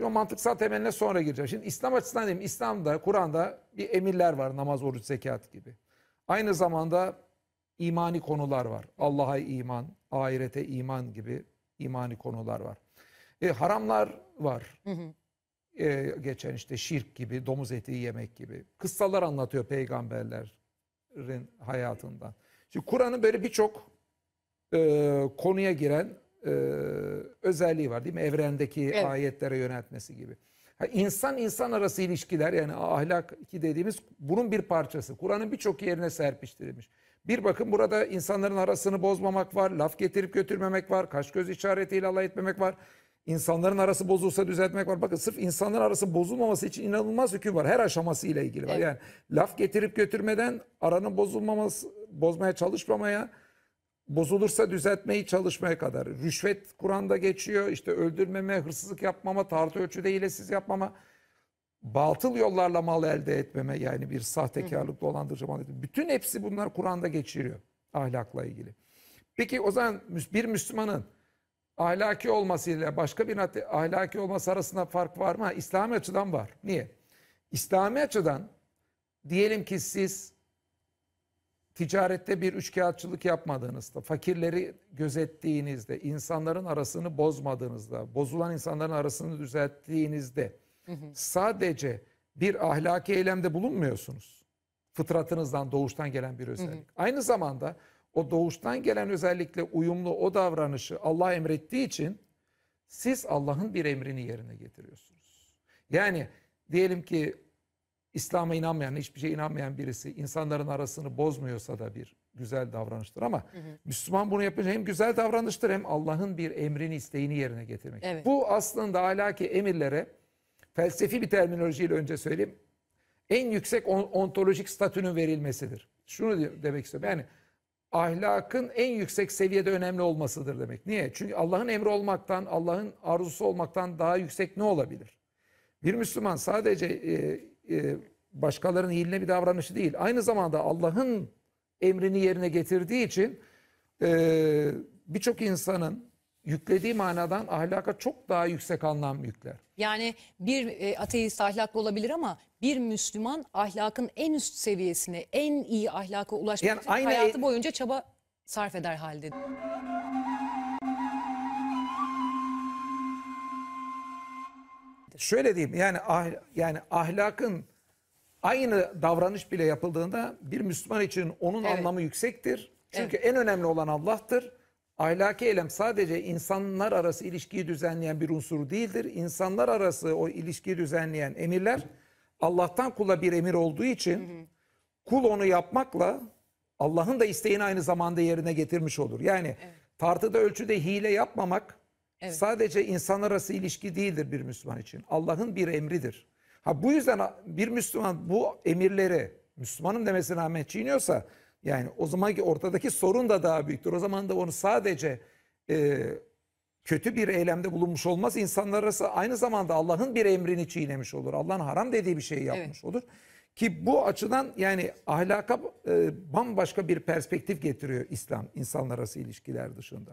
Şimdi o mantıksal temeline sonra gireceğim. Şimdi İslam açısından diyeyim. İslam'da, Kur'an'da bir emirler var. Namaz, oruç, zekat gibi. Aynı zamanda imani konular var. Allah'a iman, ahirete iman gibi imani konular var. E, haramlar var. Hı hı. E, geçen işte şirk gibi, domuz eti yemek gibi. Kıssalar anlatıyor peygamberlerin hayatından. Şimdi Kur'an'ın böyle birçok e, konuya giren e, özelliği var değil mi? Evrendeki evet. ayetlere yöneltmesi gibi. Ha, insan insan arası ilişkiler yani ahlak ki dediğimiz bunun bir parçası. Kur'an'ın birçok yerine serpiştirilmiş. Bir bakın burada insanların arasını bozmamak var, laf getirip götürmemek var, kaş göz işaretiyle alay etmemek var. İnsanların arası bozulsa düzeltmek var. Bakın sırf insanların arası bozulmaması için inanılmaz hüküm var. Her aşaması ile ilgili var. Evet. Yani laf getirip götürmeden aranın bozulmaması, bozmaya çalışmamaya, Bozulursa düzeltmeyi çalışmaya kadar. Rüşvet Kur'an'da geçiyor. İşte öldürmeme, hırsızlık yapmama, tartı ölçüde hilesiz yapmama, batıl yollarla mal elde etmeme yani bir sahtekarlık, dolandırıcı mal etmeme. Bütün hepsi bunlar Kur'an'da geçiriyor ahlakla ilgili. Peki o zaman bir Müslümanın ahlaki olmasıyla başka bir ahlaki olması arasında fark var mı? İslami açıdan var. Niye? İslami açıdan diyelim ki siz ticarette bir üçkağıtçılık yapmadığınızda, fakirleri gözettiğinizde, insanların arasını bozmadığınızda, bozulan insanların arasını düzelttiğinizde sadece bir ahlaki eylemde bulunmuyorsunuz. Fıtratınızdan, doğuştan gelen bir özellik. Aynı zamanda o doğuştan gelen özellikle uyumlu o davranışı Allah emrettiği için siz Allah'ın bir emrini yerine getiriyorsunuz. Yani diyelim ki İslam'a inanmayan, hiçbir şeye inanmayan birisi insanların arasını bozmuyorsa da bir güzel davranıştır ama hı hı. Müslüman bunu yapınca hem güzel davranıştır hem Allah'ın bir emrini, isteğini yerine getirmek. Evet. Bu aslında ahlaki emirlere felsefi bir terminolojiyle önce söyleyeyim. En yüksek ontolojik statünün verilmesidir. Şunu demek istiyorum. Yani ahlakın en yüksek seviyede önemli olmasıdır demek. Niye? Çünkü Allah'ın emri olmaktan, Allah'ın arzusu olmaktan daha yüksek ne olabilir? Bir Müslüman sadece e, e, başkalarının hiline bir davranışı değil. Aynı zamanda Allah'ın emrini yerine getirdiği için e, birçok insanın yüklediği manadan ahlaka çok daha yüksek anlam yükler. Yani bir e, ateist ahlaklı olabilir ama bir Müslüman ahlakın en üst seviyesine, en iyi ahlaka ulaşmak yani için aynı hayatı e- boyunca çaba sarf eder halde. şöyle diyeyim yani ah, yani ahlakın aynı davranış bile yapıldığında bir Müslüman için onun evet. anlamı yüksektir. Çünkü evet. en önemli olan Allah'tır. Ahlaki eylem sadece insanlar arası ilişkiyi düzenleyen bir unsur değildir. İnsanlar arası o ilişkiyi düzenleyen emirler Allah'tan kula bir emir olduğu için hı hı. kul onu yapmakla Allah'ın da isteğini aynı zamanda yerine getirmiş olur. Yani evet. tartıda ölçüde hile yapmamak, Evet. Sadece insan arası ilişki değildir bir Müslüman için. Allah'ın bir emridir. Ha bu yüzden bir Müslüman bu emirleri Müslümanım demesine rağmen çiğniyorsa yani o zamanki ortadaki sorun da daha büyüktür. O zaman da onu sadece e, kötü bir eylemde bulunmuş olmaz. İnsanlar arası aynı zamanda Allah'ın bir emrini çiğnemiş olur. Allah'ın haram dediği bir şeyi yapmış evet. olur. Ki bu açıdan yani ahlaka e, bambaşka bir perspektif getiriyor İslam insanlar arası ilişkiler dışında.